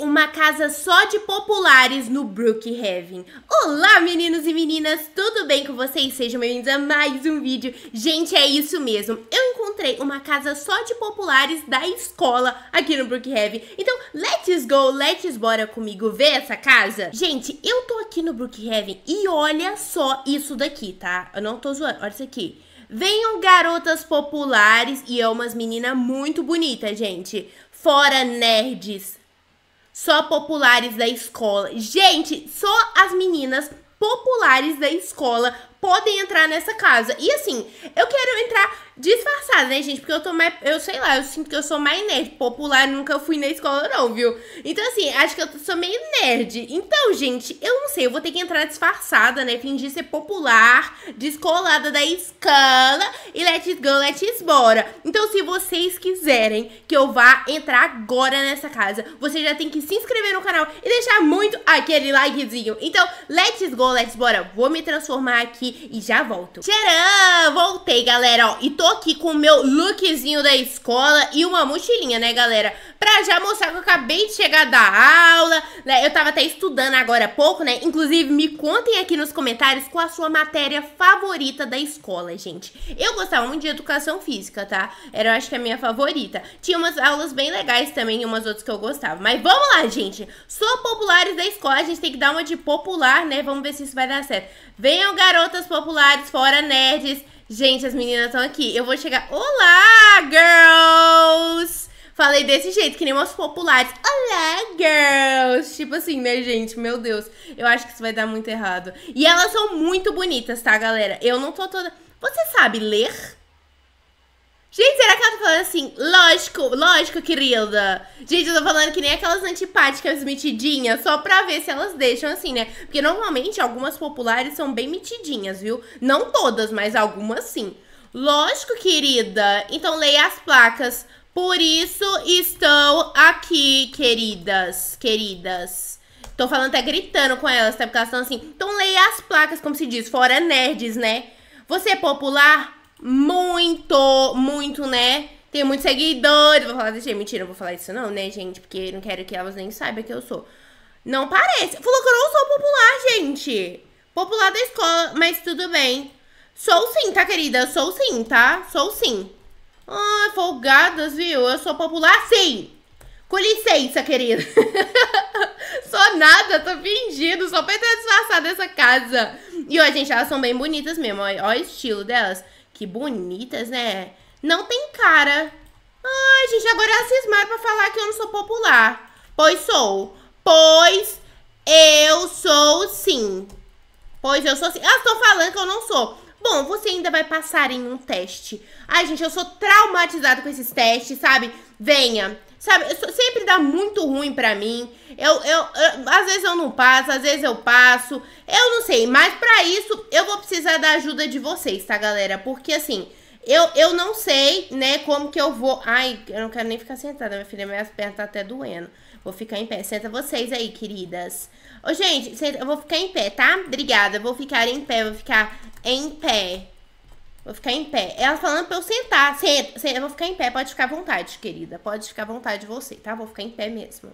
uma casa só de populares no Brookhaven. Olá, meninos e meninas, tudo bem com vocês? Sejam bem-vindos a mais um vídeo. Gente, é isso mesmo. Eu encontrei uma casa só de populares da escola aqui no Brookhaven. Então, let's go, let's bora comigo ver essa casa? Gente, eu tô aqui no Brookhaven e olha só isso daqui, tá? Eu não tô zoando, olha isso aqui. Venham garotas populares e é umas meninas muito bonitas, gente. Fora nerds, só populares da escola. Gente, só as meninas populares da escola podem entrar nessa casa. E assim, eu quero entrar disfarçada, né, gente? Porque eu tô mais. Eu sei lá, eu sinto que eu sou mais nerd. Popular nunca fui na escola, não, viu? Então, assim, acho que eu sou meio nerd. Então, gente, eu não sei, eu vou ter que entrar disfarçada, né? Fingir ser popular, descolada da escola e let's go, let's bora. Então, se vocês quiserem que eu vá entrar agora nessa casa, você já tem que se inscrever no canal e deixar muito aquele likezinho. Então, let's go, let's bora. Vou me transformar aqui aqui e já volto. Tcharam! Voltei, galera, ó. E tô aqui com o meu lookzinho da escola e uma mochilinha, né, galera? Pra já mostrar que eu acabei de chegar da aula, né? Eu tava até estudando agora há pouco, né? Inclusive, me contem aqui nos comentários qual a sua matéria favorita da escola, gente. Eu gostava muito de educação física, tá? Era, eu acho que, a minha favorita. Tinha umas aulas bem legais também e umas outras que eu gostava. Mas vamos lá, gente. Sou populares da escola, a gente tem que dar uma de popular, né? Vamos ver se isso vai dar certo. Venham, garota! populares, fora nerds. Gente, as meninas estão aqui. Eu vou chegar. Olá, girls! Falei desse jeito, que nem umas populares. Olá, girls! Tipo assim, né, gente? Meu Deus, eu acho que isso vai dar muito errado. E elas são muito bonitas, tá, galera? Eu não tô toda. Você sabe ler? falando assim, lógico, lógico, querida. Gente, eu tô falando que nem aquelas antipáticas metidinhas, só pra ver se elas deixam assim, né? Porque normalmente algumas populares são bem metidinhas, viu? Não todas, mas algumas sim. Lógico, querida. Então leia as placas. Por isso estão aqui, queridas, queridas. Tô falando até tá gritando com elas, tá? Porque elas estão assim. Então leia as placas, como se diz, fora nerds, né? Você é popular? Muito, muito, né? tenho muitos seguidores, vou falar desse jeito. Mentira, não vou falar isso não, né, gente? Porque não quero que elas nem saibam que eu sou. Não parece. Falou que eu não sou popular, gente. Popular da escola, mas tudo bem. Sou sim, tá, querida? Sou sim, tá? Sou sim. Ah, folgadas, viu? Eu sou popular sim. Com licença, querida. sou nada, tô fingindo. Só pra tentar disfarçar dessa casa. E, ó, gente, elas são bem bonitas mesmo. Ó, ó o estilo delas. Que bonitas, né? Não tem cara. Ai, gente, agora é cismaram pra falar que eu não sou popular. Pois sou. Pois eu sou sim. Pois eu sou sim. Ah, estou falando que eu não sou. Bom, você ainda vai passar em um teste. Ai, gente, eu sou traumatizada com esses testes, sabe? Venha. Sabe, sou, sempre dá muito ruim pra mim. Eu, eu, eu, às vezes eu não passo, às vezes eu passo. Eu não sei, mas pra isso eu vou precisar da ajuda de vocês, tá, galera? Porque assim, eu, eu não sei, né, como que eu vou. Ai, eu não quero nem ficar sentada, minha filha, minhas pernas tá até doendo. Vou ficar em pé. Senta vocês aí, queridas. Ô, gente, senta, eu vou ficar em pé, tá? Obrigada. vou ficar em pé, vou ficar em pé. Vou ficar em pé. Ela falando pra eu sentar. Senta, senta, eu vou ficar em pé. Pode ficar à vontade, querida. Pode ficar à vontade você, tá? Vou ficar em pé mesmo.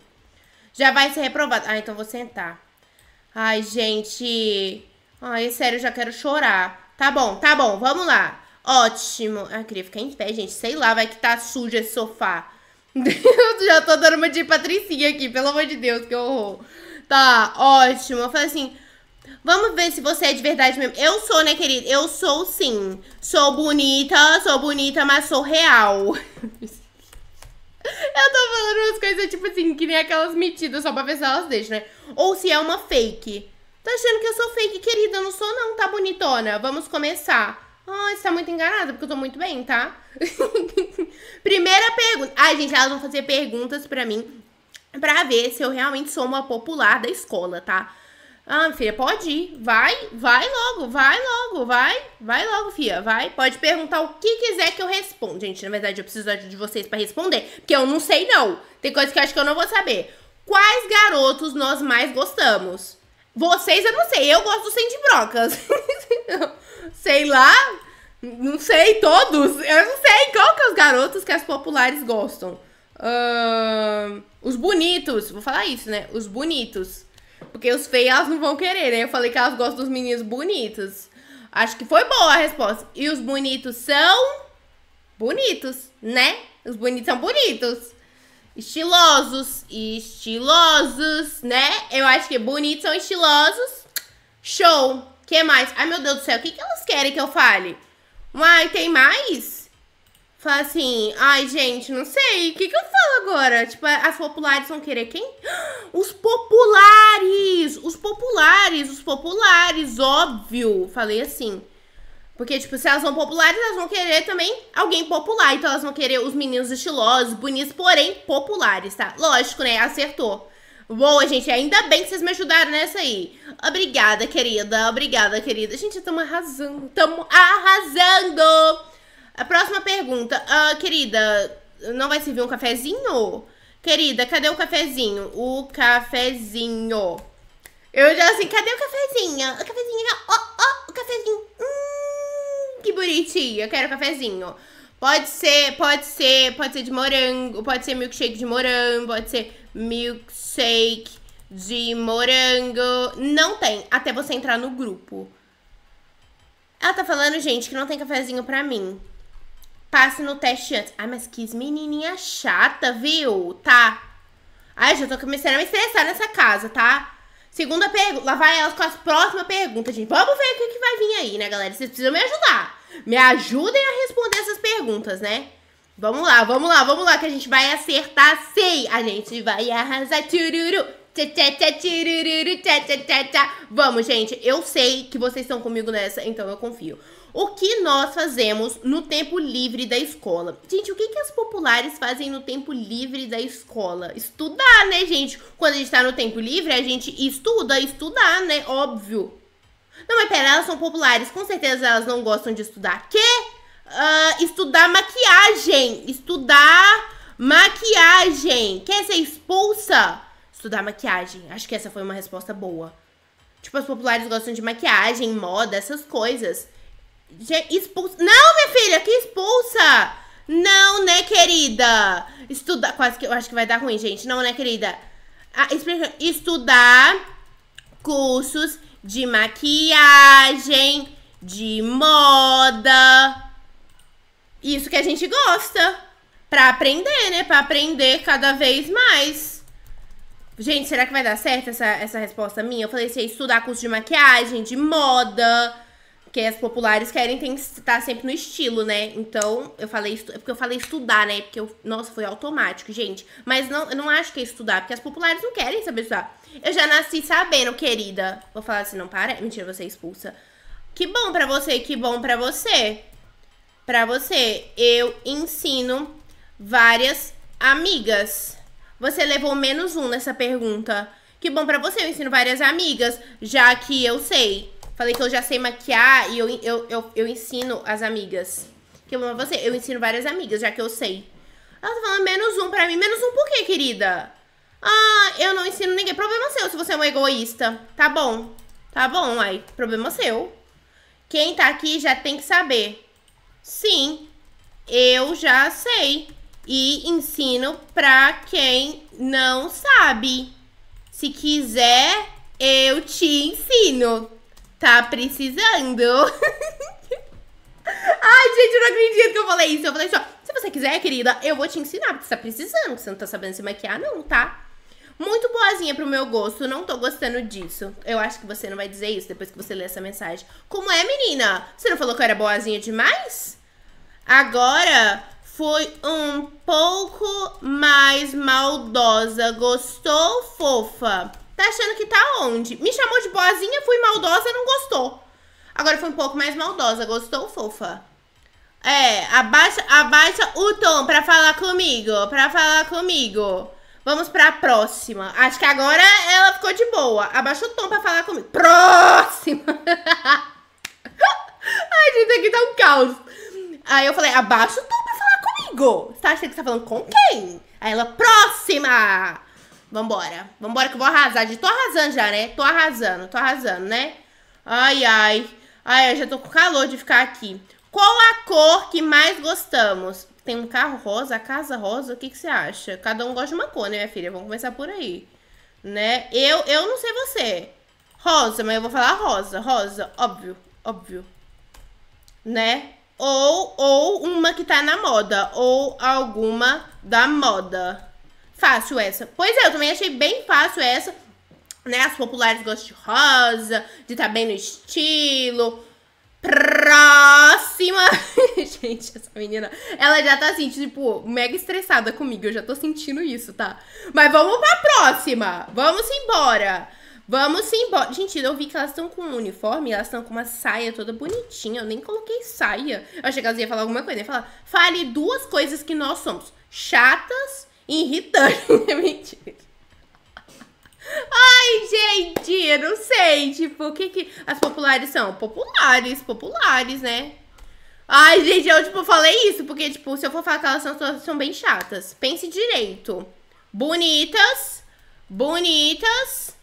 Já vai ser reprovado. Ah, então vou sentar. Ai, gente. Ai, é sério, eu já quero chorar. Tá bom, tá bom. Vamos lá. Ótimo. Ah, queria ficar em pé, gente. Sei lá, vai que tá sujo esse sofá. Deus, já tô dando uma de patricinha aqui, pelo amor de Deus, que horror. Tá, ótimo. Eu falei assim, vamos ver se você é de verdade mesmo. Eu sou, né, querida? Eu sou sim. Sou bonita, sou bonita, mas sou real. Eu tô falando umas coisas, tipo assim, que nem aquelas metidas só pra ver se elas deixam, né? Ou se é uma fake. Tá achando que eu sou fake, querida? Eu não sou não, tá bonitona? Vamos começar. Ah, você tá muito enganada, porque eu tô muito bem, tá? Primeira pergunta. Ai, gente, elas vão fazer perguntas pra mim pra ver se eu realmente sou uma popular da escola, tá? Ah, filha, pode ir. Vai, vai logo, vai logo, vai, vai logo, filha, vai. Pode perguntar o que quiser que eu responda. Gente, na verdade, eu preciso de vocês para responder, porque eu não sei não. Tem coisa que eu acho que eu não vou saber. Quais garotos nós mais gostamos? Vocês, eu não sei. Eu gosto do sem de brocas. sei lá. Não sei, todos. Eu não sei qual que é os garotos que as populares gostam. Uh, os bonitos. Vou falar isso, né? Os bonitos. Porque os feios elas não vão querer, né? Eu falei que elas gostam dos meninos bonitos. Acho que foi boa a resposta. E os bonitos são bonitos, né? Os bonitos são bonitos. Estilosos, estilosos, né? Eu acho que bonitos são estilosos. Show! que mais? Ai, meu Deus do céu, o que, que elas querem que eu fale? Uai, tem mais? Fala assim, ai, gente, não sei, o que, que eu falo agora? Tipo, as populares vão querer quem? Os populares! Os populares, os populares, óbvio. Falei assim. Porque, tipo, se elas vão populares, elas vão querer também alguém popular. Então elas vão querer os meninos estilosos, bonitos, porém populares, tá? Lógico, né? Acertou. Boa, gente. Ainda bem que vocês me ajudaram nessa aí. Obrigada, querida. Obrigada, querida. Gente, estamos arrasando. Estamos arrasando. A próxima pergunta. Uh, querida, não vai servir um cafezinho? Querida, cadê o cafezinho? O cafezinho. Eu já assim, cadê o cafezinho? O cafezinho, ó, ó, o cafezinho. Hum que bonitinho, eu quero cafezinho. Pode ser, pode ser, pode ser de morango, pode ser milkshake de morango, pode ser milkshake de morango. Não tem, até você entrar no grupo. Ela tá falando, gente, que não tem cafezinho pra mim. Passe no teste antes. Ai, mas que menininha chata, viu? Tá. Ai, já tô começando a me estressar nessa casa, tá? Segunda pergunta. Lá vai elas com as próxima pergunta, gente. Vamos ver o que, que vai vir aí, né, galera? Vocês precisam me ajudar. Me ajudem a responder essas perguntas, né? Vamos lá, vamos lá, vamos lá, que a gente vai acertar Sei, A gente vai arrasar. Vamos, gente. Eu sei que vocês estão comigo nessa, então eu confio. O que nós fazemos no tempo livre da escola? Gente, o que, que as populares fazem no tempo livre da escola? Estudar, né, gente? Quando a gente tá no tempo livre, a gente estuda, estudar, né? Óbvio. Não, mas pera, elas são populares. Com certeza elas não gostam de estudar. Que? Uh, ah, estudar maquiagem. Estudar maquiagem. Quer ser expulsa? Estudar maquiagem. Acho que essa foi uma resposta boa. Tipo, as populares gostam de maquiagem, moda, essas coisas. Expulsa. Não, minha filha, que expulsa! Não, né, querida? Estudar. Quase que eu acho que vai dar ruim, gente. Não, né, querida? Ah, Estudar cursos de maquiagem, de moda. Isso que a gente gosta. Pra aprender, né? Pra aprender cada vez mais. Gente, será que vai dar certo essa, essa resposta minha? Eu falei assim, estudar curso de maquiagem, de moda. Porque as populares querem tem, estar sempre no estilo, né? Então, eu falei estu... É porque eu falei estudar, né? Porque eu, nossa, foi automático, gente. Mas não, eu não acho que é estudar, porque as populares não querem saber estudar. Eu já nasci sabendo, querida. Vou falar assim, não para. Mentira, você é expulsa. Que bom para você, que bom para você. Para você, eu ensino várias amigas. Você levou menos um nessa pergunta. Que bom para você, eu ensino várias amigas, já que eu sei Falei que eu já sei maquiar e eu, eu, eu, eu ensino as amigas. Que eu amo você. Eu ensino várias amigas, já que eu sei. Ela tá falando menos um pra mim. Menos um por quê, querida? Ah, eu não ensino ninguém. Problema seu se você é um egoísta. Tá bom. Tá bom, aí. Problema seu. Quem tá aqui já tem que saber. Sim, eu já sei. E ensino pra quem não sabe. Se quiser, eu te ensino. Tá precisando? Ai, gente, eu não acredito que eu falei isso. Eu falei só, assim, se você quiser, querida, eu vou te ensinar, porque você tá precisando, você não tá sabendo se maquiar, não, tá? Muito boazinha pro meu gosto, não tô gostando disso. Eu acho que você não vai dizer isso depois que você ler essa mensagem. Como é, menina? Você não falou que eu era boazinha demais? Agora foi um pouco mais maldosa. Gostou, fofa? Tá achando que tá onde? Me chamou de boazinha, fui maldosa, não gostou. Agora foi um pouco mais maldosa, gostou, fofa? É, abaixa, abaixa o tom pra falar comigo, pra falar comigo. Vamos pra próxima. Acho que agora ela ficou de boa. Abaixa o tom pra falar comigo. Próxima! Ai, gente, aqui tá um caos. Aí eu falei, abaixa o tom pra falar comigo. Você tá achando que você tá falando com quem? Aí ela, próxima! Vambora. Vambora que eu vou arrasar. tô arrasando já, né? Tô arrasando, tô arrasando, né? Ai, ai. Ai, eu já tô com calor de ficar aqui. Qual a cor que mais gostamos? Tem um carro rosa, casa rosa, o que, que você acha? Cada um gosta de uma cor, né, minha filha? Vamos começar por aí. Né? Eu, eu não sei você. Rosa, mas eu vou falar rosa. Rosa, óbvio, óbvio. Né? Ou, ou uma que tá na moda. Ou alguma da moda fácil essa. Pois é, eu também achei bem fácil essa. Né? As populares gostam de rosa, de tá bem no estilo. Próxima! Gente, essa menina, ela já tá assim, tipo, mega estressada comigo. Eu já tô sentindo isso, tá? Mas vamos pra próxima! Vamos embora! Vamos embora. Gente, eu vi que elas estão com um uniforme, elas estão com uma saia toda bonitinha. Eu nem coloquei saia. Eu achei que elas iam falar alguma coisa. Ia né? falar, fale duas coisas que nós somos: chatas irritante. É mentira. Ai, gente, eu não sei. Tipo, o que que. As populares são? Populares, populares, né? Ai, gente, eu, tipo, falei isso, porque, tipo, se eu for falar que elas são, são bem chatas. Pense direito. Bonitas. Bonitas.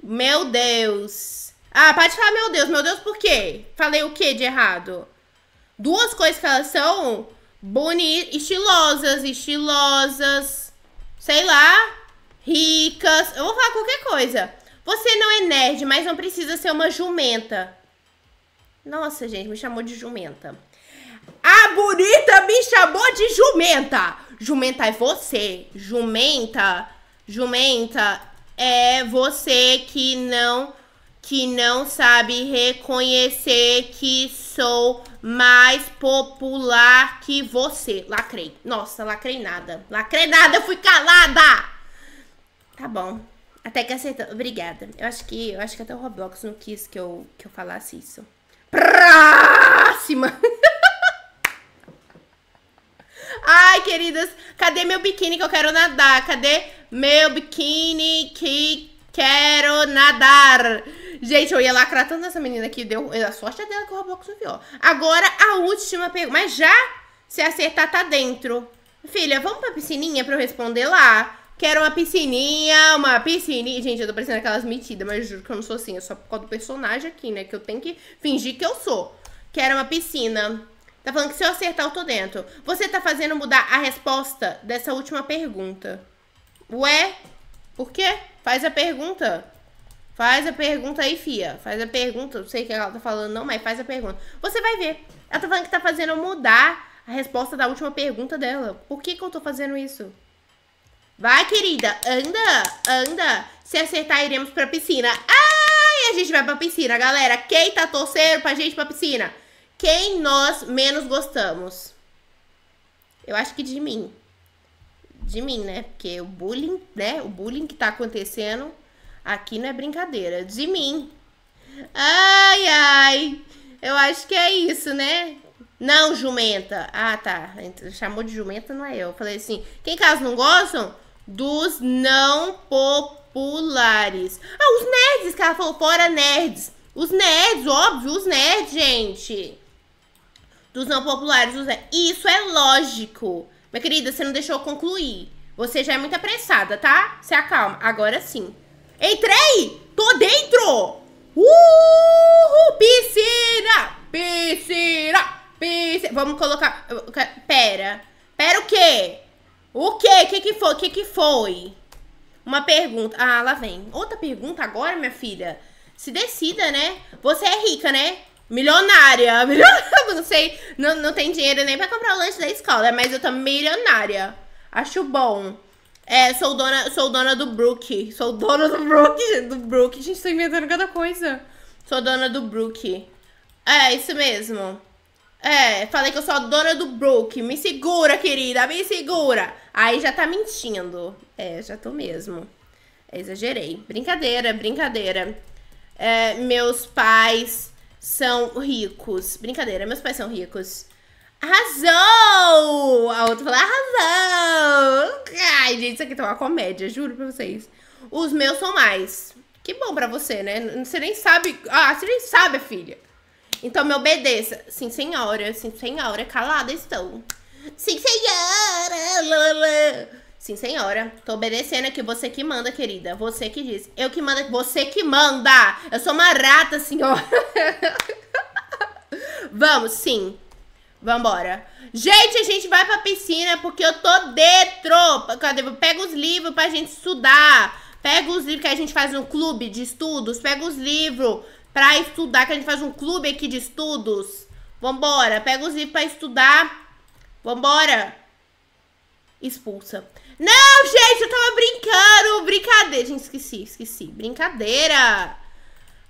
Meu Deus. Ah, para de falar, meu Deus, meu Deus, por quê? Falei o que de errado? Duas coisas que elas são bonitas, estilosas, estilosas, sei lá, ricas. Eu vou falar qualquer coisa. Você não é nerd, mas não precisa ser uma jumenta. Nossa, gente, me chamou de jumenta. A bonita me chamou de jumenta. Jumenta é você. Jumenta, jumenta é você que não que não sabe reconhecer que sou mais popular que você. Lacrei. Nossa, lacrei nada. Lacrei nada, eu fui calada! Tá bom. Até que acertou, Obrigada. Eu acho que, eu acho que até o Roblox não quis que eu, que eu falasse isso. Próxima! Ai, queridas, cadê meu biquíni que eu quero nadar? Cadê meu biquíni que quero nadar? Gente, eu ia lacrar tanto nessa menina aqui. Deu... A sorte é dela que o Roblox não viu. Agora, a última pergunta. Mas já se acertar, tá dentro. Filha, vamos pra piscininha pra eu responder lá? Quero uma piscininha, uma piscininha. Gente, eu tô parecendo aquelas metidas, mas juro que eu não sou assim. É só por causa do personagem aqui, né? Que eu tenho que fingir que eu sou. Quero uma piscina. Tá falando que se eu acertar, eu tô dentro. Você tá fazendo mudar a resposta dessa última pergunta. Ué? Por quê? Faz a pergunta. Faz a pergunta aí, fia. Faz a pergunta. Não sei o que ela tá falando, não, mas faz a pergunta. Você vai ver. Ela tá falando que tá fazendo mudar a resposta da última pergunta dela. Por que, que eu tô fazendo isso? Vai, querida. Anda, anda. Se acertar, iremos pra piscina. Ai, a gente vai pra piscina, galera. Quem tá torcendo pra gente pra piscina? Quem nós menos gostamos? Eu acho que de mim. De mim, né? Porque o bullying, né? O bullying que tá acontecendo Aqui não é brincadeira, é de mim. Ai, ai. Eu acho que é isso, né? Não, jumenta. Ah, tá. Chamou de jumenta, não é eu. Falei assim, quem caso não gostam? Dos não populares. Ah, os nerds, que ela falou, fora nerds. Os nerds, óbvio, os nerds, gente. Dos não populares, os nerds. Isso é lógico. Minha querida, você não deixou eu concluir. Você já é muito apressada, tá? Se acalma. Agora sim. Entrei! Tô dentro! Uhul! Piscina! Piscina! Piscina! Vamos colocar... Pera. Pera o quê? O quê? O que que foi? O que que foi? Uma pergunta. Ah, lá vem. Outra pergunta agora, minha filha. Se decida, né? Você é rica, né? Milionária. milionária. Não sei. Não, não tem dinheiro nem pra comprar o lanche da escola, mas eu tô milionária. Acho bom. É, sou dona, sou dona do Brook. Sou dona do Brook. Do Brook. A gente tá inventando cada coisa. Sou dona do Brook. É, isso mesmo. É, falei que eu sou a dona do Brook. Me segura, querida, me segura. Aí já tá mentindo. É, já tô mesmo. Exagerei. Brincadeira, brincadeira. É, meus pais são ricos. Brincadeira, meus pais são ricos. Arrasou! A outra fala, arrasou! Ai, gente, isso aqui tá uma comédia, juro pra vocês. Os meus são mais. Que bom pra você, né? Você nem sabe. Ah, você nem sabe, filha. Então me obedeça. Sim, senhora. Sim, senhora. Calada estou. Sim, senhora. Lala. Sim, senhora. Tô obedecendo aqui. Você que manda, querida. Você que diz. Eu que manda. Você que manda. Eu sou uma rata, senhora. Vamos, sim. Vambora. Gente, a gente vai pra piscina porque eu tô dentro. Cadê? Pega os livros pra gente estudar. Pega os livros que a gente faz um clube de estudos. Pega os livros pra estudar, que a gente faz um clube aqui de estudos. Vambora. Pega os livros pra estudar. Vambora. Expulsa. Não, gente, eu tava brincando. Brincadeira. Gente, esqueci, esqueci. Brincadeira.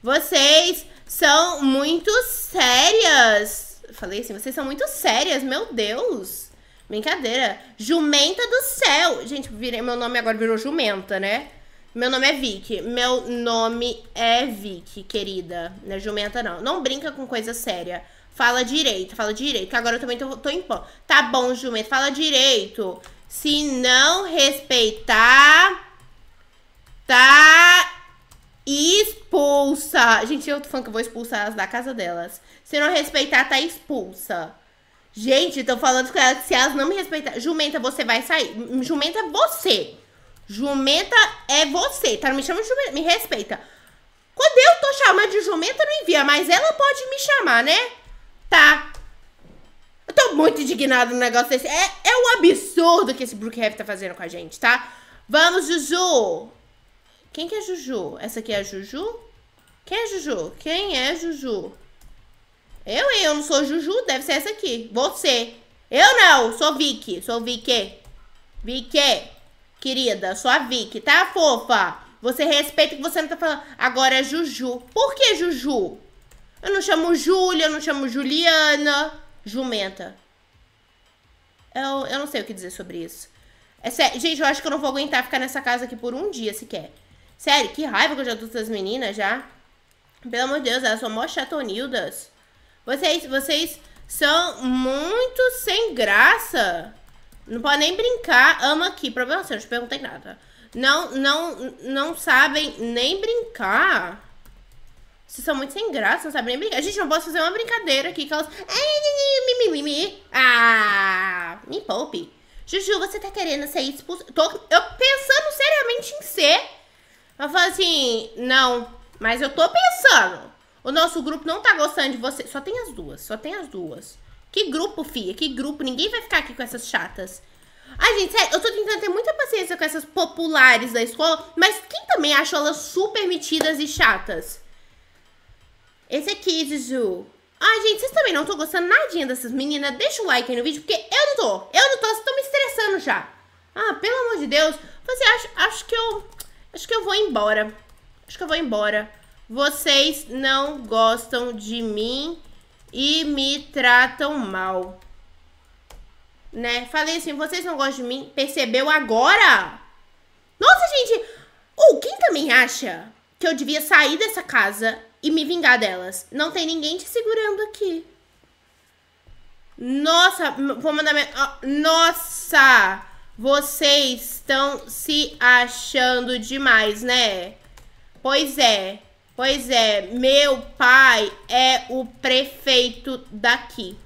Vocês são muito sérias falei assim, vocês são muito sérias, meu Deus. Brincadeira. Jumenta do céu. Gente, virei, meu nome agora virou Jumenta, né? Meu nome é Vicky. Meu nome é Vicky, querida. Não é Jumenta, não. Não brinca com coisa séria. Fala direito, fala direito. Que agora eu também tô, tô em pó. Tá bom, Jumenta, fala direito. Se não respeitar, tá expulsa. Gente, eu tô falando que eu vou expulsar elas da casa delas. Se não respeitar, tá expulsa. Gente, tô falando com elas que se elas não me respeitarem. Jumenta, você vai sair. Jumenta, é você. Jumenta é você, tá? Não me chama de jumenta, me respeita. Quando eu tô chamando de jumenta, não envia, mas ela pode me chamar, né? Tá. Eu tô muito indignada no negócio desse. É, é um absurdo que esse Brookhaven tá fazendo com a gente, tá? Vamos, Juju! Quem que é Juju? Essa aqui é a Juju? Quem é Juju? Quem é Juju? Eu, eu não sou Juju, deve ser essa aqui. Você. Eu não, sou Vicky. Sou Vicky. Vicky. Querida, sou a Vicky, tá, fofa? Você respeita o que você não tá falando. Agora é Juju. Por que Juju? Eu não chamo Júlia, eu não chamo Juliana. Jumenta. Eu, eu não sei o que dizer sobre isso. É sério, gente, eu acho que eu não vou aguentar ficar nessa casa aqui por um dia sequer. Sério, que raiva que eu já tô essas meninas já. Pelo amor de Deus, elas são mó chatonildas. Vocês, vocês são muito sem graça. Não podem nem brincar. Amo aqui. Problema seu, não te perguntei nada. Não, não, não sabem nem brincar. Vocês são muito sem graça, não sabem nem brincar. Gente, não posso fazer uma brincadeira aqui que elas... Ah, me poupe. Juju, você tá querendo ser expulso? Tô eu pensando seriamente em ser ela falou assim: não, mas eu tô pensando. O nosso grupo não tá gostando de você. Só tem as duas, só tem as duas. Que grupo, fia? Que grupo? Ninguém vai ficar aqui com essas chatas. Ai, gente, sério, eu tô tentando ter muita paciência com essas populares da escola, mas quem também achou elas super metidas e chatas? Esse aqui, Juju. Ai, gente, vocês também não estão gostando nadinha dessas meninas. Deixa o like aí no vídeo, porque eu não tô. Eu não tô, vocês estão me estressando já. Ah, pelo amor de Deus. Você acha, acho que eu Acho que eu vou embora. Acho que eu vou embora. Vocês não gostam de mim e me tratam mal. Né? Falei assim, vocês não gostam de mim. Percebeu agora? Nossa, gente! O oh, quem também acha que eu devia sair dessa casa e me vingar delas? Não tem ninguém te segurando aqui. Nossa, vou mandar... Minha... Nossa! Vocês estão se achando demais, né? Pois é, pois é. Meu pai é o prefeito daqui.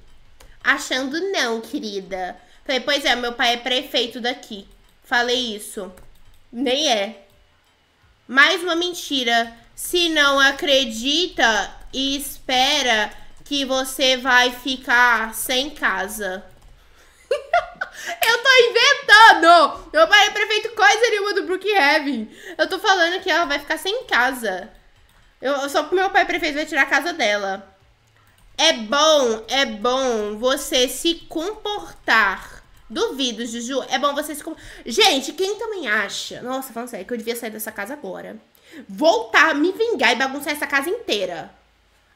Achando não, querida. Falei, pois é, meu pai é prefeito daqui. Falei isso. Nem é. Mais uma mentira. Se não acredita espera que você vai ficar sem casa. Eu tô inventando! Meu pai é prefeito coisa nenhuma do Brookhaven. Eu tô falando que ela vai ficar sem casa. Eu, só pro meu pai prefeito vai tirar a casa dela. É bom, é bom você se comportar. Duvido, Juju. É bom você se comportar. Gente, quem também acha... Nossa, falando sério, que eu devia sair dessa casa agora. Voltar, me vingar e bagunçar essa casa inteira.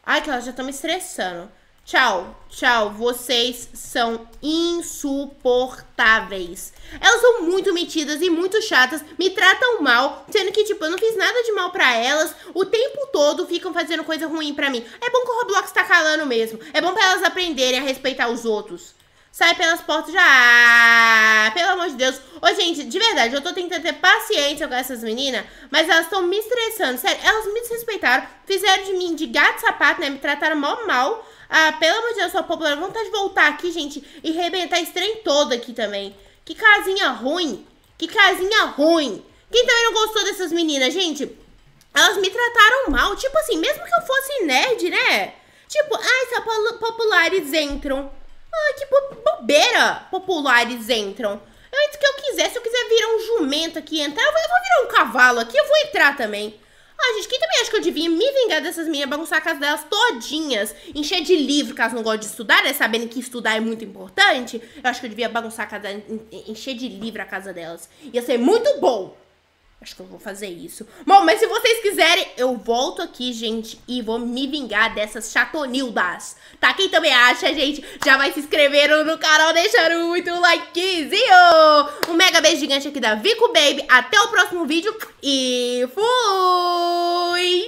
Ai, que ela já tá me estressando. Tchau, tchau. Vocês são insuportáveis. Elas são muito metidas e muito chatas, me tratam mal, sendo que, tipo, eu não fiz nada de mal pra elas. O tempo todo ficam fazendo coisa ruim pra mim. É bom que o Roblox tá calando mesmo. É bom pra elas aprenderem a respeitar os outros. Sai pelas portas já. Ah, pelo amor de Deus. Ô, gente, de verdade, eu tô tentando ter paciência com essas meninas, mas elas estão me estressando. Sério, elas me desrespeitaram, fizeram de mim de gato sapato, né? Me trataram mó mal. Ah, pelo amor de Deus, sua popular. Vontade de voltar aqui, gente, e rebentar esse trem todo aqui também. Que casinha ruim. Que casinha ruim. Quem também não gostou dessas meninas, gente? Elas me trataram mal. Tipo assim, mesmo que eu fosse nerd, né? Tipo, ai, ah, só populares entram. Ai, que bo bobeira. Populares entram. Eu entro que eu quiser. Se eu quiser virar um jumento aqui e entrar, eu vou, eu vou virar um cavalo aqui, eu vou entrar também. Ah, gente, quem também acha que eu devia me vingar dessas meninas, bagunçar a casa delas todinhas, encher de livro, caso não goste de estudar, né? Sabendo que estudar é muito importante, eu acho que eu devia bagunçar a casa, encher de livro a casa delas. Ia ser muito bom! Acho que eu vou fazer isso. Bom, mas se vocês quiserem, eu volto aqui, gente, e vou me vingar dessas chatonildas. Tá? Quem também acha, gente, já vai se inscrever no canal, deixando muito likezinho. Um mega beijo gigante aqui da Vico Baby. Até o próximo vídeo e fui!